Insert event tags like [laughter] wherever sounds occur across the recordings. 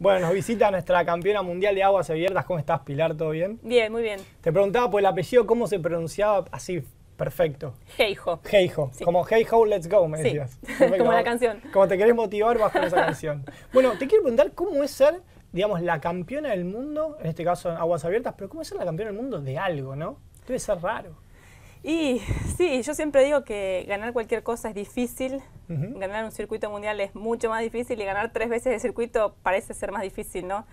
Bueno, nos visita nuestra campeona mundial de aguas abiertas. ¿Cómo estás, Pilar? ¿Todo bien? Bien, muy bien. Te preguntaba por el apellido, ¿cómo se pronunciaba así? Perfecto. Heijo. Heijo. Como Hey Let's Go, me decías. [laughs] como la canción. Como te querés motivar vas esa canción. Bueno, te quiero preguntar cómo es ser, digamos, la campeona del mundo, en este caso en aguas abiertas, pero cómo es ser la campeona del mundo de algo, ¿no? Debe ser raro. Y sí, yo siempre digo que ganar cualquier cosa es difícil, ganar un circuito mundial es mucho más difícil y ganar tres veces el circuito parece ser más difícil, ¿no?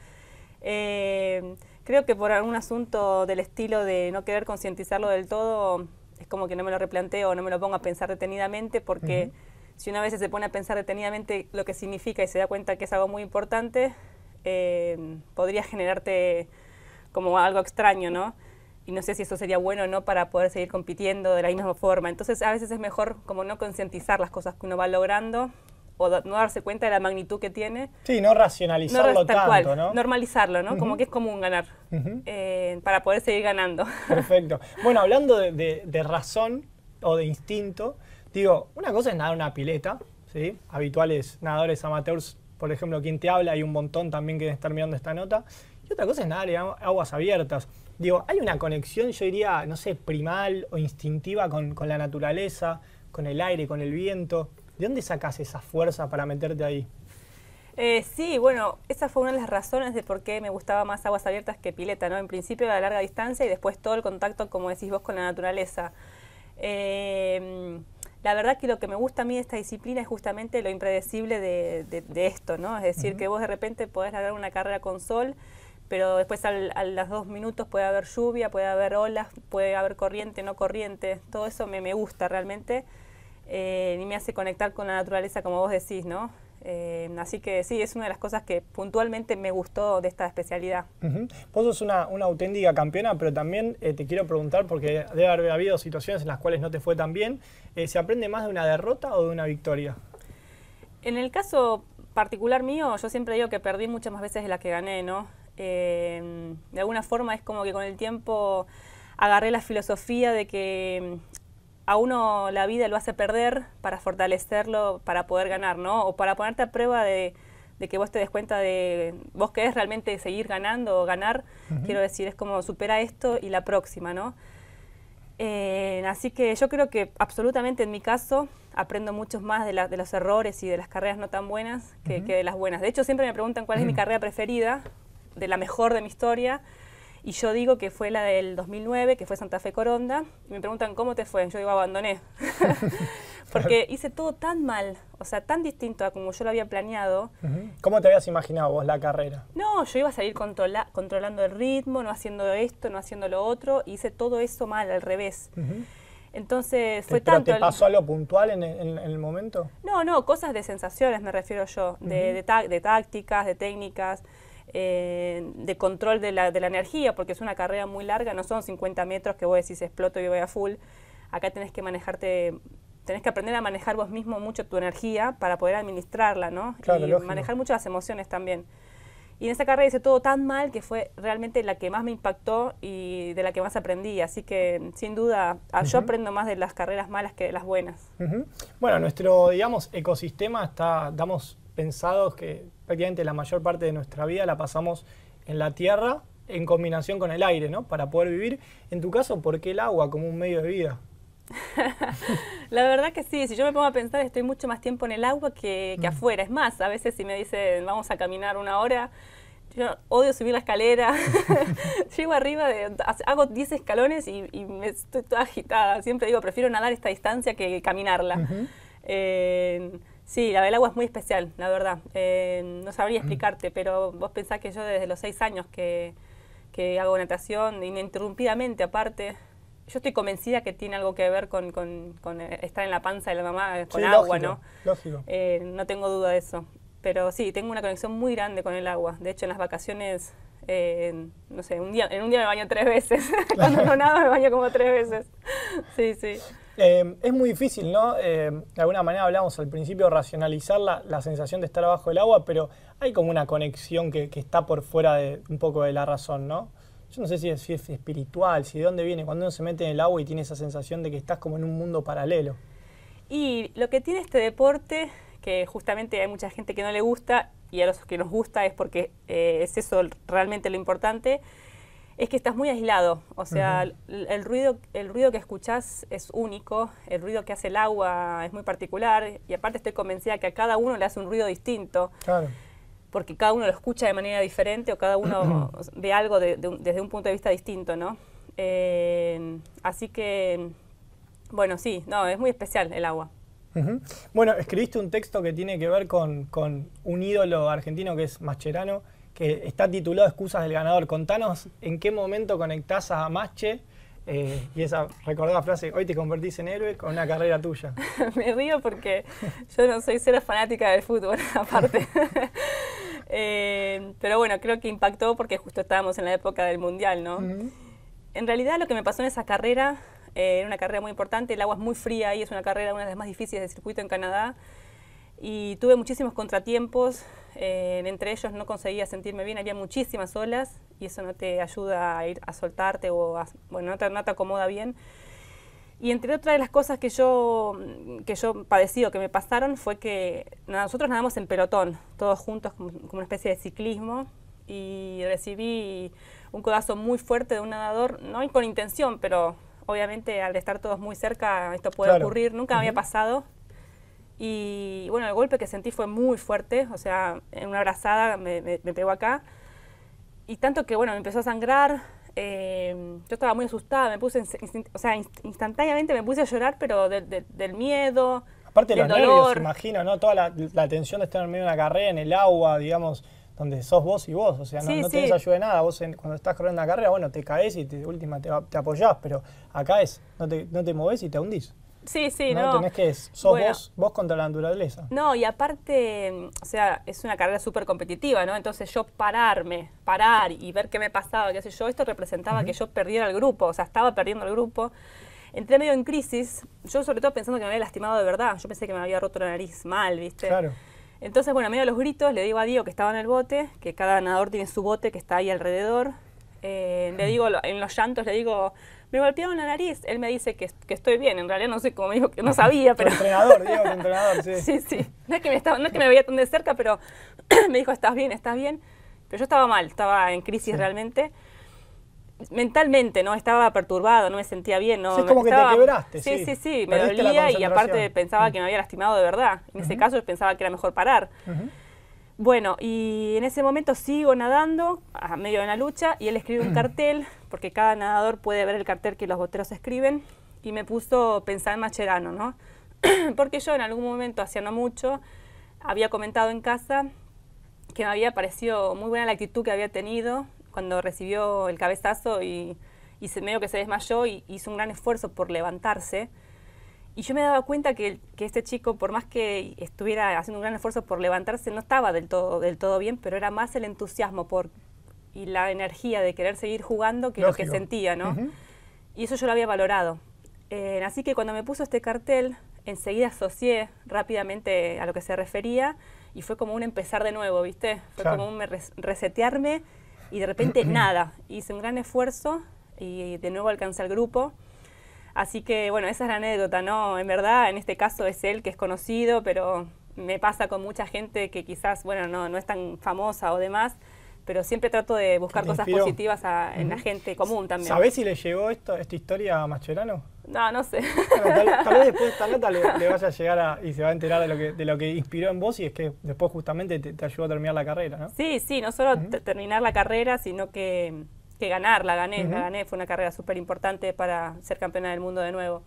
Eh, creo que por algún asunto del estilo de no querer concientizarlo del todo, es como que no me lo replanteo, no me lo pongo a pensar detenidamente, porque si una vez se pone a pensar detenidamente lo que significa y se da cuenta que es algo muy importante, eh, podría generarte como algo extraño, ¿no? y no sé si eso sería bueno o no para poder seguir compitiendo de la misma forma. Entonces a veces es mejor como no concientizar las cosas que uno va logrando o no darse cuenta de la magnitud que tiene. Sí, no racionalizarlo tanto, ¿no? Normalizarlo, ¿no? Como que es común ganar eh, para poder seguir ganando. Perfecto. [laughs] Bueno, hablando de, razón o de instinto, digo, una cosa es nadar una pileta, ¿sí? Habituales nadadores amateurs, por ejemplo, quien te habla, hay un montón también que están mirando esta nota. Y otra cosa es nadar en aguas abiertas. Digo, hay una conexión, yo diría, no sé, primal o instintiva con, la naturaleza, con el aire, con el viento. ¿De dónde sacas esa fuerza para meterte ahí? Eh, sí, bueno, esa fue una de las razones de por qué me gustaba más aguas abiertas que pileta, ¿no? En principio la larga distancia y después todo el contacto, como decís vos, con la naturaleza. Eh, la verdad que lo que me gusta a mí de esta disciplina es justamente lo impredecible de, esto, ¿no? Es decir, que vos de repente podés largar una carrera con sol pero después al, a las dos minutos puede haber lluvia, puede haber olas, puede haber corriente, no corriente, todo eso me, gusta realmente eh, y me hace conectar con la naturaleza como vos decís, ¿no? Eh, así que sí, es una de las cosas que puntualmente me gustó de esta especialidad. es Vos sos una, auténtica campeona, pero también eh, te quiero preguntar, porque debe haber habido situaciones en las cuales no te fue tan bien, ¿se aprende más de una derrota o de una victoria? En el caso particular mío, yo siempre digo que perdí muchas más veces de las que gané, ¿no? Em, de alguna forma es como que con el tiempo agarré la filosofía de que mm, a uno la vida lo hace perder para fortalecerlo, para poder ganar, ¿no? O para ponerte a prueba de, que vos te des cuenta de, vos querés realmente seguir ganando o ganar, quiero decir, es como supera esto y la próxima, ¿no? Em, así que yo creo que absolutamente en mi caso aprendo muchos más de, los errores y de las carreras no tan buenas que, de las buenas. De hecho, siempre me preguntan cuál es mi [clears throat] carrera preferida de la mejor de mi historia. Y yo digo que fue la del 2009, que fue Santa Fe Coronda. Y me preguntan, ¿cómo te fue? Yo digo, abandoné. [laughs] Porque hice todo tan mal, o sea, tan distinto a como yo lo había planeado. ¿Cómo te habías imaginado vos la carrera? No, yo iba a salir controlando el ritmo, no haciendo esto, no haciendo lo otro. hice todo eso mal, al revés. Entonces fue tanto. ¿Te pasó algo puntual en el, momento? No, no, cosas de sensaciones me refiero yo, de, de, de tácticas, de técnicas. Eh, de control de la, energía, porque es una carrera muy larga, no son 50 metros que vos decís exploto y voy a full. Acá tenés que manejarte, tenés que aprender a manejar vos mismo mucho tu energía para poder administrarla, ¿no? y manejar muchas las emociones también. Y en esa carrera hice todo tan mal que fue realmente la que más me impactó y de la que más aprendí. Así que, sin duda, ah, yo aprendo más de las carreras malas que de las buenas. Bueno, nuestro, digamos, ecosistema está, damos pensados que prácticamente la mayor parte de nuestra vida la pasamos en la tierra en combinación con el aire, ¿no? Para poder vivir. En tu caso, ¿por qué el agua como un medio de vida? [laughs] la verdad que sí, si yo me pongo a pensar, estoy mucho más tiempo en el agua que, mm. afuera. Es más, a veces si me dicen vamos a caminar una hora, yo odio subir la escalera. [laughs] [laughs] Llego arriba, de, hago 10 escalones y, me estoy toda agitada. Siempre digo, prefiero nadar esta distancia que caminarla. Sí, la del agua es muy especial, la verdad. Eh, no sabría mm. explicarte, pero vos pensás que yo desde los seis años que, hago natación, ininterrumpidamente aparte, yo estoy convencida que tiene algo que ver con, eh, estar en la panza de la mamá eh, con agua, ¿no? Lógico. no tengo duda de eso. Pero sí, tengo una conexión muy grande con el agua. De hecho, en las vacaciones no sé, un día, en un día me baño tres veces. [laughs] Cuando no nado me baño como tres veces. sí, sí. Em, es muy difícil, ¿no? Em, de alguna manera hablamos al principio racionalizar la, sensación de estar abajo del agua, pero hay como una conexión que, está por fuera de, un poco de la razón, ¿no? Yo no sé si si es, espiritual, si de dónde viene, cuando uno se mete en el agua y tiene esa sensación de que estás como en un mundo paralelo. Y lo que tiene este deporte, que justamente hay mucha gente que no le gusta, y a los que nos gusta es porque eh, es eso realmente lo importante, es que estás muy aislado. O sea, el, ruido, el ruido que escuchás es único, el ruido que hace el agua es muy particular y aparte estoy convencida que a cada uno le hace un ruido distinto. Porque cada uno lo escucha de manera diferente o cada uno [clears throat] ve algo desde un punto de vista distinto, ¿no? Eh, así que, bueno, sí, no, es muy especial el agua. Bueno, escribiste un texto que tiene que ver con, un ídolo argentino que es Mascherano, que está titulado Excusas del ganador. Contanos en qué momento conectás a Masche eh, y esa recordada frase, hoy te convertís en héroe con una carrera tuya. [laughs] Me río porque yo no soy cero fanática del fútbol, [laughs] aparte. [laughs] Eh, pero bueno, creo que impactó porque justo estábamos en la época del Mundial, ¿no? En realidad lo que me pasó en esa carrera eh, era una carrera muy importante, el agua es muy fría y es una carrera una de las más difíciles de circuito en Canadá. Y tuve muchísimos contratiempos, eh, entre ellos no conseguía sentirme bien, había muchísimas olas y eso no te ayuda a ir a soltarte o bueno, no te, acomoda bien. Y entre otras de las cosas que yo, que yo padecí o que me pasaron fue que nosotros nadamos en pelotón, todos juntos como, como, una especie de ciclismo, y recibí un codazo muy fuerte de un nadador, no con intención, pero obviamente al estar todos muy cerca esto puede ocurrir, nunca había pasado. Y bueno, el golpe que sentí fue muy fuerte, o sea, en una abrazada me, me, pegó acá. Y tanto que bueno, me empezó a sangrar, em, yo estaba muy asustada, me puse, o sea, instantáneamente me puse a llorar, pero del miedo. Aparte los nervios, imagino, ¿no? Toda la, la tensión de estar en medio de una carrera, en el agua, digamos, donde sos vos y vos, o sea, no, te tenés ayuda de nada, vos cuando estás corriendo la carrera, bueno, te caes y te, última te, te apoyás, pero acá es, no te, no te y te hundís. Sí, sí, no. no. Tenés que, sos vos, vos contra la naturaleza. No, y aparte, o sea, es una carrera súper competitiva, ¿no? Entonces yo pararme, parar y ver qué me pasaba, qué sé yo, esto representaba que yo perdiera el grupo, o sea, estaba perdiendo el grupo. Entré medio en crisis, yo sobre todo pensando que me había lastimado de verdad, yo pensé que me había roto la nariz mal, ¿viste? Claro. Entonces, bueno, a medio de los gritos le digo a Diego que estaba en el bote, que cada nadador tiene su bote que está ahí alrededor. Eh, le digo, en los llantos le digo, me golpearon la nariz. Él me dice que, estoy bien. En realidad no sé cómo me dijo que no [laughs] sabía, pero... entrenador, entrenador, sí. [laughs] sí, sí. No es, que me estaba, veía tan de cerca, pero [clears throat] me dijo, estás bien, estás bien. Pero yo estaba mal, estaba en crisis realmente mentalmente, ¿no? Estaba perturbado, no me sentía bien, ¿no? Sí, es como que te quebraste. Sí, sí, sí, me dolía y aparte pensaba que me había lastimado de verdad. En ese caso pensaba que era mejor parar. Bueno, y en ese momento sigo nadando a medio de la lucha y él escribe un [clears throat] cartel, porque cada nadador puede ver el cartel que los boteros escriben, y me puso pensar en Macherano, ¿no? [clears throat] porque yo en algún momento, hacía no mucho, había comentado en casa que me había parecido muy buena la actitud que había tenido cuando recibió el cabezazo y, se, medio que se desmayó y hizo un gran esfuerzo por levantarse. Y yo me daba cuenta que, este chico, por más que estuviera haciendo un gran esfuerzo por levantarse, no estaba del todo, del todo bien, pero era más el entusiasmo por, y la energía de querer seguir jugando que lo que sentía, ¿no? Y eso yo lo había valorado. Eh, así que cuando me puso este cartel, enseguida asocié rápidamente a lo que se refería y fue como un empezar de nuevo, ¿viste? Fue como un resetearme y de repente [clears throat] nada. Hice un gran esfuerzo y de nuevo alcancé al grupo. Así que bueno, esa es la anécdota, ¿no? En verdad, en este caso es él que es conocido, pero me pasa con mucha gente que quizás, bueno, no, es tan famosa o demás, pero siempre trato de buscar cosas positivas en la gente común también. ¿Sabés si le llegó esto, esta historia a Mascherano? No, no sé. tal, vez después esta nota le vaya a llegar y se va a enterar de lo, que, de lo que inspiró en vos y es que después justamente te, ayudó a terminar la carrera, ¿no? Sí, sí, no solo terminar la carrera, sino que, ganar, la gané, la gané, fue una carrera súper importante para ser campeona del mundo de nuevo.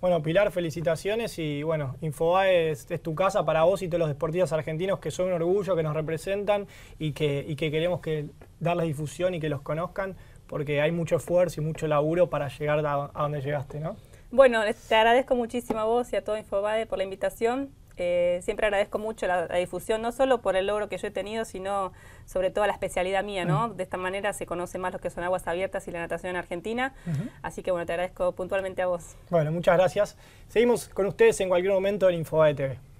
Bueno, Pilar, felicitaciones y bueno, Infobae es, tu casa para vos y todos los deportistas argentinos que son un orgullo, que nos representan y que, y que queremos que darles difusión y que los conozcan porque hay mucho esfuerzo y mucho laburo para llegar a, donde llegaste, ¿no? Bueno, te agradezco muchísimo a vos y a todo Infobae por la invitación. Eh, siempre agradezco mucho la, difusión, no solo por el logro que yo he tenido, sino sobre todo la especialidad mía, ¿no? De esta manera se conoce más lo que son aguas abiertas y la natación en Argentina. Así que bueno, te agradezco puntualmente a vos. Bueno, muchas gracias. Seguimos con ustedes en cualquier momento en Infobae TV.